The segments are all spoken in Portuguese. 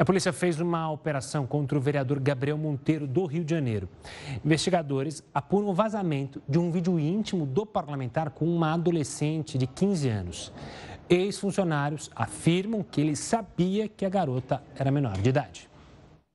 A polícia fez uma operação contra o vereador Gabriel Monteiro do Rio de Janeiro. Investigadores apuram o vazamento de um vídeo íntimo do parlamentar com uma adolescente de 15 anos. Ex-funcionários afirmam que ele sabia que a garota era menor de idade.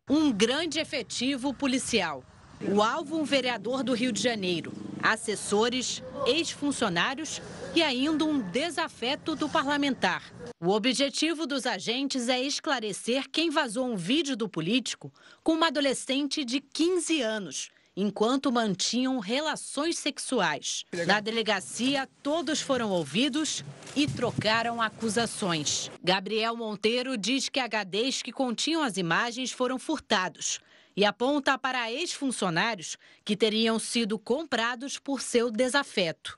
Um grande efetivo policial. O alvo, um vereador do Rio de Janeiro assessores, ex-funcionários e ainda um desafeto do parlamentar. O objetivo dos agentes é esclarecer quem vazou um vídeo do político com uma adolescente de 15 anos enquanto mantinham relações sexuais. Na delegacia, todos foram ouvidos e trocaram acusações. Gabriel Monteiro diz que HDs que continham as imagens foram furtados e aponta para ex-funcionários que teriam sido comprados por seu desafeto.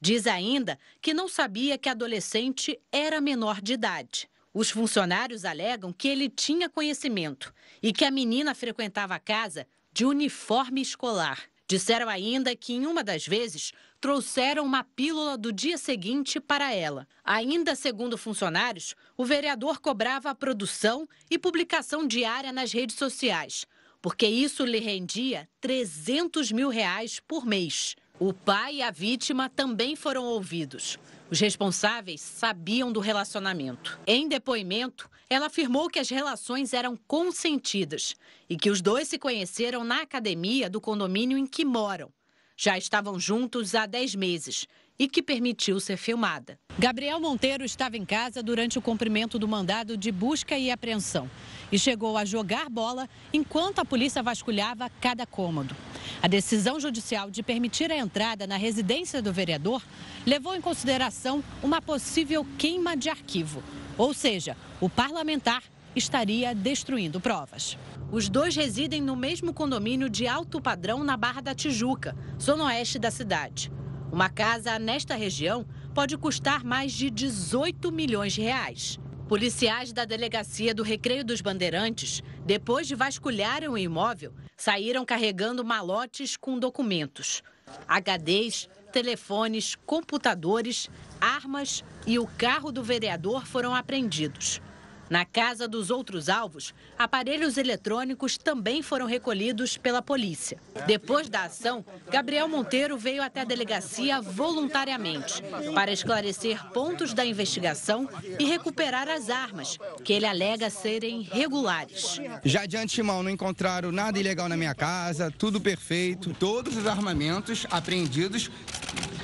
Diz ainda que não sabia que adolescente era menor de idade. Os funcionários alegam que ele tinha conhecimento e que a menina frequentava a casa de uniforme escolar. Disseram ainda que em uma das vezes trouxeram uma pílula do dia seguinte para ela. Ainda segundo funcionários, o vereador cobrava a produção e publicação diária nas redes sociais, porque isso lhe rendia 300 mil reais por mês. O pai e a vítima também foram ouvidos. Os responsáveis sabiam do relacionamento. Em depoimento, ela afirmou que as relações eram consentidas e que os dois se conheceram na academia do condomínio em que moram. Já estavam juntos há 10 meses e que permitiu ser filmada. Gabriel Monteiro estava em casa durante o cumprimento do mandado de busca e apreensão e chegou a jogar bola enquanto a polícia vasculhava cada cômodo. A decisão judicial de permitir a entrada na residência do vereador levou em consideração uma possível queima de arquivo, ou seja, o parlamentar estaria destruindo provas. Os dois residem no mesmo condomínio de alto padrão na Barra da Tijuca, zona oeste da cidade. Uma casa nesta região pode custar mais de 18 milhões de reais. Policiais da delegacia do Recreio dos Bandeirantes, depois de vasculharem o imóvel, saíram carregando malotes com documentos, HDs, telefones, computadores, armas e o carro do vereador foram apreendidos. Na casa dos outros alvos, aparelhos eletrônicos também foram recolhidos pela polícia. Depois da ação, Gabriel Monteiro veio até a delegacia voluntariamente para esclarecer pontos da investigação e recuperar as armas, que ele alega serem regulares. Já de antemão não encontraram nada ilegal na minha casa, tudo perfeito, todos os armamentos apreendidos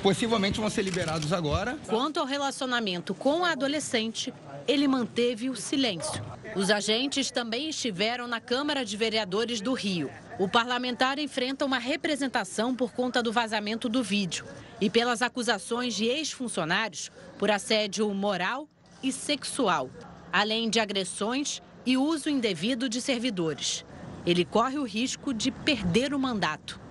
possivelmente vão ser liberados agora. Quanto ao relacionamento com a adolescente, ele manteve o silêncio. Os agentes também estiveram na Câmara de Vereadores do Rio. O parlamentar enfrenta uma representação por conta do vazamento do vídeo e pelas acusações de ex-funcionários por assédio moral e sexual, além de agressões e uso indevido de servidores. Ele corre o risco de perder o mandato.